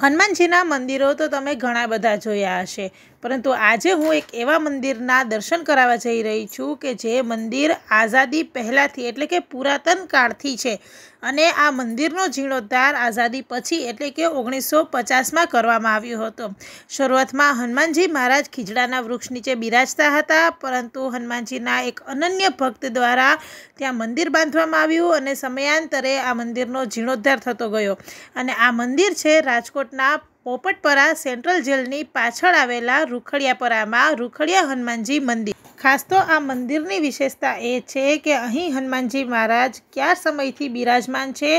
હનુમાનજીના મંદિરો તો તમે ઘણા બધા જોયા હશે પરંતુ આજે હું એક એવા મંદિરના દર્શન કરાવવા જઈ રહી છું કે જે મંદિર આઝાદી પહેલાંથી એટલે કે પુરાતન કાળથી છે અને આ મંદિરનો જીર્ણોદ્ધાર આઝાદી પછી એટલે કે ઓગણીસો પચાસમાં કરવામાં આવ્યો હતો શરૂઆતમાં હનુમાનજી મહારાજ ખીજડાના વૃક્ષ નીચે બિરાજતા હતા પરંતુ હનુમાનજીના એક અનન્ય ભક્ત દ્વારા ત્યાં મંદિર બાંધવામાં આવ્યું અને સમયાંતરે આ મંદિરનો જીર્ણોદ્ધાર થતો ગયો અને આ મંદિર છે રાજકોટના પોપટપરા સેન્ટ્રલ જેલની પાછળ આવેલા રૂખડિયાપરામાં રૂખડિયા હનુમાનજી મંદિર ખાસ તો આ મંદિરની વિશેષતા એ છે કે અહીં હનુમાનજી મહારાજ કયા સમયથી બિરાજમાન છે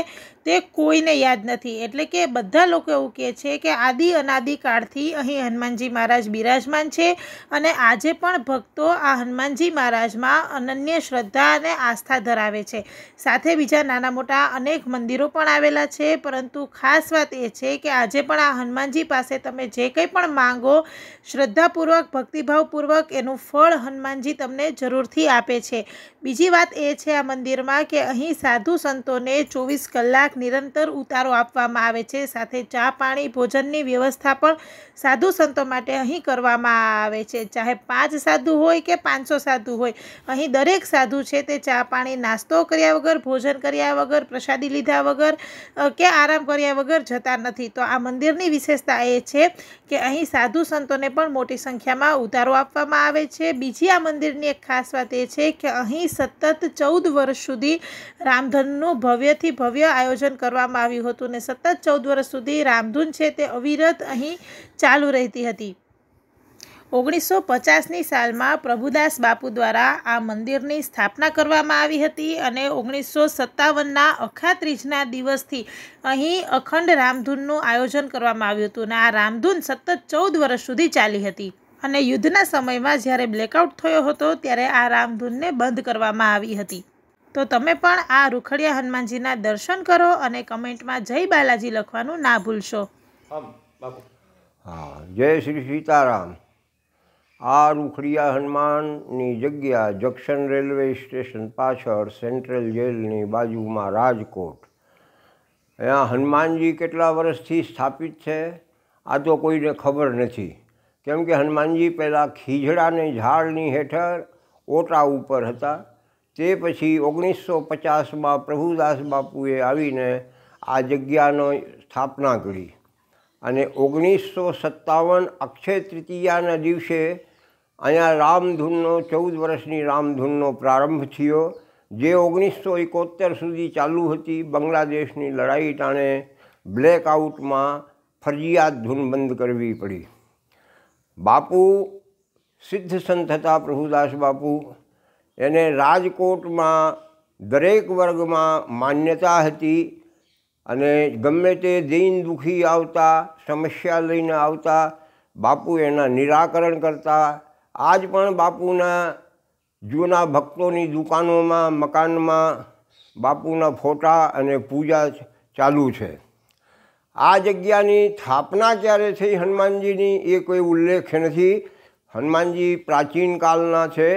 તે કોઈને યાદ નથી એટલે કે બધા લોકો એવું કહે છે કે આદિ અનાદિકાળથી અહીં હનુમાનજી મહારાજ બિરાજમાન છે અને આજે પણ ભક્તો આ હનુમાનજી મહારાજમાં અનન્ય શ્રદ્ધા અને આસ્થા ધરાવે છે સાથે બીજા નાના મોટા અનેક મંદિરો પણ આવેલા છે પરંતુ ખાસ વાત એ છે કે આજે પણ આ હનુમાનજી પાસે તમે જે કંઈ પણ માંગો શ્રદ્ધાપૂર્વક ભક્તિભાવપૂર્વક એનું ફળ હનુમાનજી તમને જરૂરથી આપે છે બીજી વાત એ છે આ મંદિરમાં કે અહીં સાધુ સંતોને ચોવીસ કલાક કલાક નિરંતર ઉતારો આપવામાં આવે છે સાથે ચા પાણી ભોજનની વ્યવસ્થા પણ સાધુ સંતો માટે અહીં કરવામાં આવે છે ચાહે પાંચ સાધુ હોય કે પાંચસો સાધુ હોય અહીં દરેક સાધુ છે તે ચા પાણી નાસ્તો કર્યા વગર ભોજન કર્યા વગર પ્રસાદી લીધા વગર કે આરામ કર્યા વગર જતા નથી તો આ મંદિરની વિશેષતા એ છે કે અહીં સાધુ સંતોને પણ મોટી સંખ્યામાં ઉતારો આપવામાં આવે છે બીજી આ મંદિરની એક ખાસ વાત એ છે કે અહીં સતત ચૌદ વર્ષ સુધી રામધનનું ભવ્યથી ભવ્ય આયોજન આયોજન કરવામાં આવ્યું હતું ને સતત ચૌદ વર્ષ સુધી રામધૂન છે તે અવિરત અહીં ચાલુ રહેતી હતી ઓગણીસો પચાસની સાલમાં પ્રભુદાસ બાપુ દ્વારા આ મંદિરની સ્થાપના કરવામાં આવી હતી અને ઓગણીસો સત્તાવનના અખાત્રીજના દિવસથી અહીં અખંડ રામધૂનનું આયોજન કરવામાં આવ્યું હતું અને આ રામધૂન સતત ચૌદ વર્ષ સુધી ચાલી હતી અને યુદ્ધના સમયમાં જ્યારે બ્લેકઆઉટ થયો હતો ત્યારે આ રામધૂનને બંધ કરવામાં આવી હતી તો તમે પણ આ રૂખડિયા હનુમાનજીના દર્શન કરો અને કમેન્ટમાં જય બાલાજી લખવાનું ના ભૂલશો હા જય શ્રી સીતારામ આ રૂખડિયા હનુમાનની જગ્યા જંક્શન રેલવે સ્ટેશન પાછળ સેન્ટ્રલ જેલની બાજુમાં રાજકોટ અહીંયા હનુમાનજી કેટલા વર્ષથી સ્થાપિત છે આ તો કોઈને ખબર નથી કેમ કે હનુમાનજી પહેલાં ખીજડાને ઝાડની હેઠળ ઓટા ઉપર હતા તે પછી ઓગણીસો પચાસમાં પ્રભુદાસ બાપુએ આવીને આ જગ્યાનો સ્થાપના કરી અને ઓગણીસો સત્તાવન અક્ષય તૃતીયાના દિવસે અહીંયા રામધૂનનો ચૌદ વર્ષની રામધૂનનો પ્રારંભ થયો જે ઓગણીસો એકોતેર સુધી ચાલુ હતી બાંગ્લાદેશની લડાઈ ટાણે બ્લેકઆઉટમાં ફરજિયાત ધૂન બંધ કરવી પડી બાપુ સિદ્ધ સંત હતા પ્રભુદાસ બાપુ એને રાજકોટમાં દરેક વર્ગમાં માન્યતા હતી અને ગમે તે દિન દુઃખી આવતા સમસ્યા લઈને આવતા બાપુ એના નિરાકરણ કરતા આજ પણ બાપુના જૂના ભક્તોની દુકાનોમાં મકાનમાં બાપુના ફોટા અને પૂજા ચાલુ છે આ જગ્યાની સ્થાપના ક્યારે થઈ હનુમાનજીની એ કોઈ ઉલ્લેખ નથી હનુમાનજી પ્રાચીન કાળના છે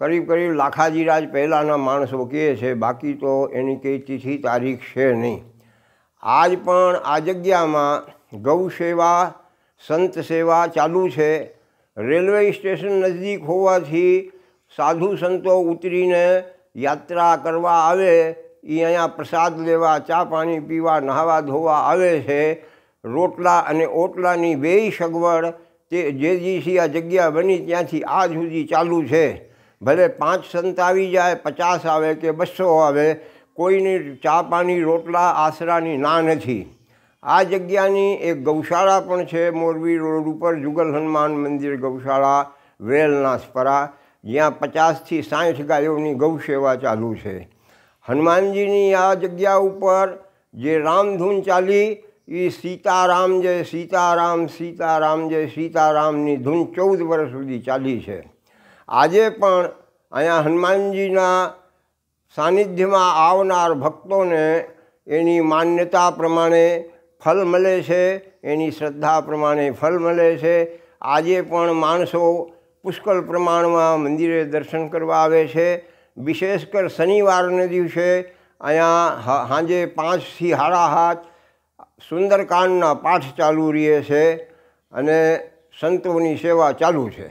કરીબ કરીબ લાખાજીરાજ પહેલાંના માણસો કહે છે બાકી તો એની કંઈ તિથિ તારીખ છે નહીં આજ પણ આ જગ્યામાં ગૌ સેવા સંત સેવા ચાલુ છે રેલવે સ્ટેશન નજીક હોવાથી સાધુ સંતો ઉતરીને યાત્રા કરવા આવે એ અહીંયા પ્રસાદ લેવા ચા પાણી પીવા નહાવા ધોવા આવે છે રોટલા અને ઓટલાની બેય સગવડ તે જે દિવસી આ જગ્યા બની ત્યાંથી આજ સુધી ચાલુ છે ભલે પાંચ સંત આવી જાય પચાસ આવે કે બસો આવે કોઈની ચા પાણી રોટલા આશરાની ના નથી આ જગ્યાની એક ગૌશાળા પણ છે મોરબી રોડ ઉપર જુગલ હનુમાન મંદિર ગૌશાળા વેલનાસપરા જ્યાં પચાસથી સાઠ ગાયોની ગૌસેવા ચાલુ છે હનુમાનજીની આ જગ્યા ઉપર જે રામધૂન ચાલી એ સીતારામ જય સીતારામ સીતારામ જય સીતારામની ધૂન ચૌદ વર્ષ સુધી ચાલી છે આજે પણ અહીંયા હનુમાનજીના સાનિધ્યમાં આવનાર ભક્તોને એની માન્યતા પ્રમાણે ફલ મળે છે એની શ્રદ્ધા પ્રમાણે ફલ મળે છે આજે પણ માણસો પુષ્કળ પ્રમાણમાં મંદિરે દર્શન કરવા આવે છે વિશેષ કર શનિવારના દિવસે અહીંયા સાંજે પાંચથી હાડા હાથ સુંદરકાંડના પાઠ ચાલુ રહે છે અને સંતોની સેવા ચાલુ છે